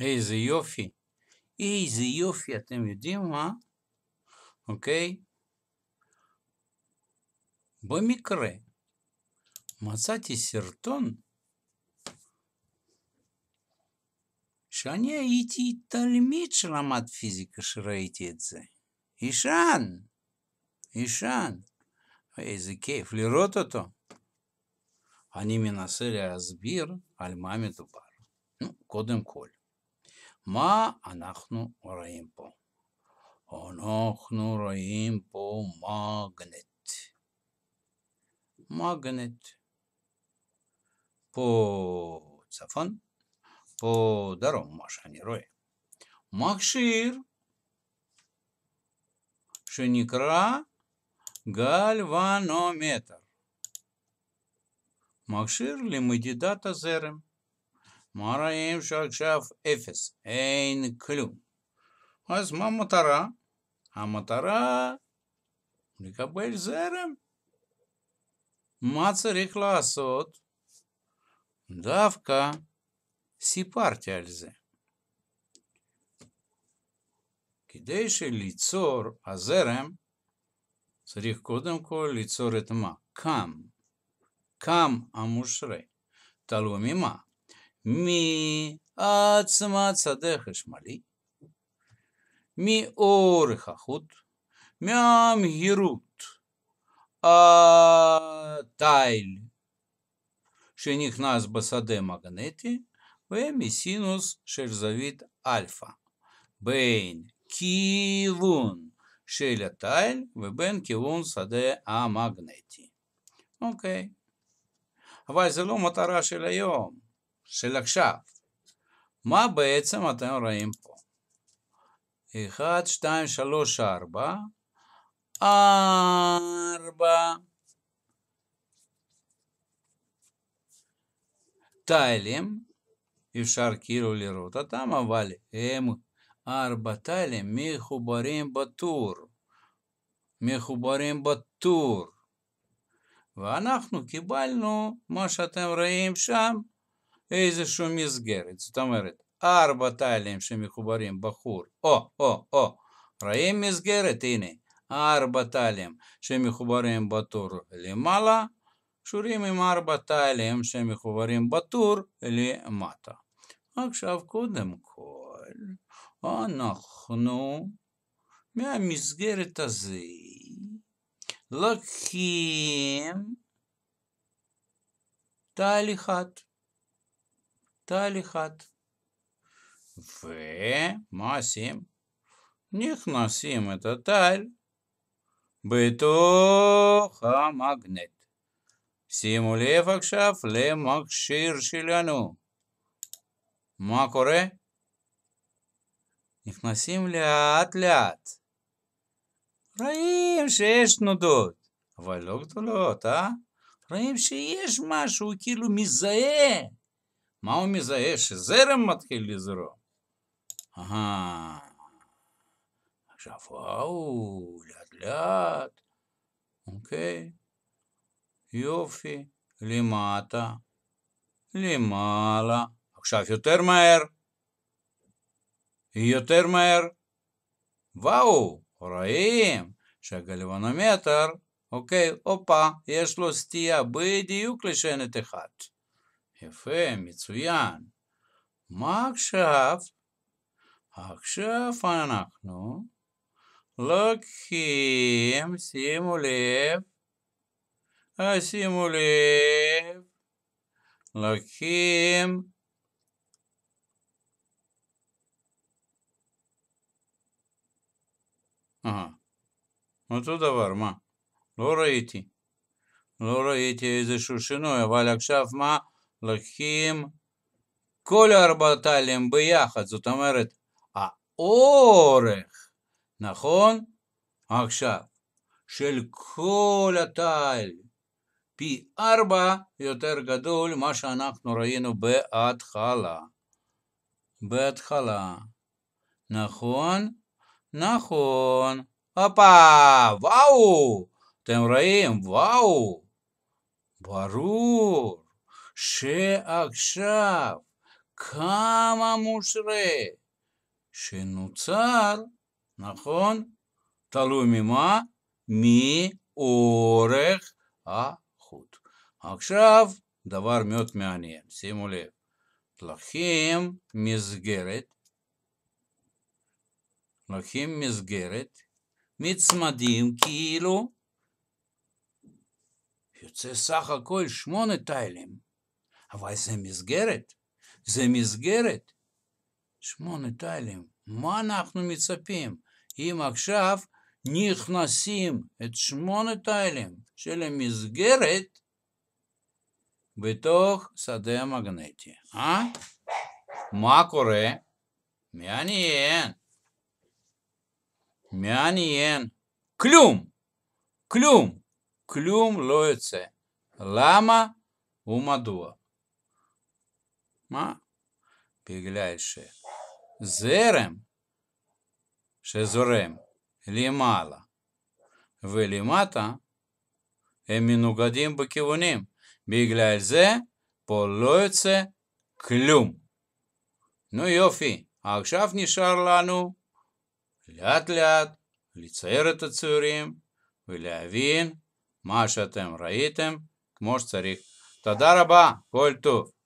איזה יופי. איזה יופי, אתם יודעים מה? אוקיי? במקרה מצאתי סרטון שאני הייתי תלמיד שלמד פיזיקה שראיתי את זה. ישן, ישן. איזה כיף לראות אותו. אני מנסה להסביר על מה מדובר. נו, קודם כל. מה אנחנו רואים פה? אנחנו רואים פה מגנט. מגנט. פה צפון, פה דרום, מה שאני רואה. מכשיר שנקרא גלוונומטר. מכשיר למדידת הזרם. מה אפשר עכשיו? אפס. אין כלום. אז מה המטרה? המטרה לקבל זרם. מה צריך לעשות? דווקא סיפרתי על זה. כדי שליצור הזרם, צריך קודם כל ליצור את מה? קם. קם המושרה. תלוי ממה. מעצמת שדה חשמלי, מאורך החוט, מהמהירות, התיל שנכנס בשדה מגנטי ומסינוס של זווית אלפא בין כיוון של התיל ובין כיוון שדה המגנטי. אוקיי. אבל זו לא מטרה של היום. של עכשיו. מה בעצם אתם רואים פה? 1, 2, 3, 4, 4. טיילים, אפשר כאילו לראות אותם, אבל הם ארבע טיילים מחוברים בטור. מחוברים בטור. ואנחנו קיבלנו מה שאתם רואים שם, איזושהי מסגרת. זאת אומרת, ארבע תיילים שמחוברים בחור, או, או, או, רואים מסגרת? הנה, ארבע תיילים שמחוברים בטור למעלה, קשורים עם ארבע תיילים שמחוברים בטור למטה. עכשיו, קודם כל, אנחנו מהמסגרת הזו לוקחים תייל אחד. תהליכת. ומה עושים? נכנסים את התל בתוך המגנט. שימו לב עכשיו למכשיר שלנו. מה קורה? נכנסים לאט לאט. רואים שיש תנודות, אבל לא גדולות, אה? רואים שיש משהו, כאילו מזהה. מה הוא מזהה? שזרם מתחיל לזרום. אהה. עכשיו, וואו, לאט לאט. אוקיי. יופי. למטה. למעלה. עכשיו יותר מהר. יותר מהר. וואו, רואים שהגלוונומטר, אוקיי, הופה, יש לו סטייה בדיוק לשנת אחת. יפה, מצוין. מה עכשיו? עכשיו אנחנו לוקחים, שימו לב, שימו לב, לוקחים אהה, אותו דבר, מה? לא ראיתי. לא ראיתי איזשהו שינוי, אבל עכשיו מה? לוקחים כל ארבעת האלים ביחד, זאת אומרת, האורך, נכון? עכשיו, של כל התעל, פי ארבע יותר גדול מה שאנחנו ראינו בהתחלה. בהתחלה. נכון? נכון. הופה! וואו! אתם רואים? וואו! ברור. שעכשיו קם המושרה שנוצר, נכון? תלוי ממה? מאורך החוט. עכשיו, דבר מאוד מעניין, שימו לב. לכם מסגרת, לכם מסגרת, מצמדים כאילו, יוצא סך הכל שמונה טיילים. אבל זה מסגרת, זה מסגרת. שמונה טיילים, מה אנחנו מצפים? אם עכשיו נכנסים את שמונה טיילים של המסגרת בתוך שדה המגנטי, אה? מה קורה? מעניין. מעניין. כלום. כלום. כלום לא יוצא. למה ומדוע? מה? בגלל שזרם שזורם למעלה ולמטה הם מנוגדים בכיוונים. בגלל זה פה לא יוצא כלום. נו יופי, עכשיו נשאר לנו לאט לאט לצייר את הציורים ולהבין מה שאתם ראיתם כמו שצריך. תודה רבה, כל טוב.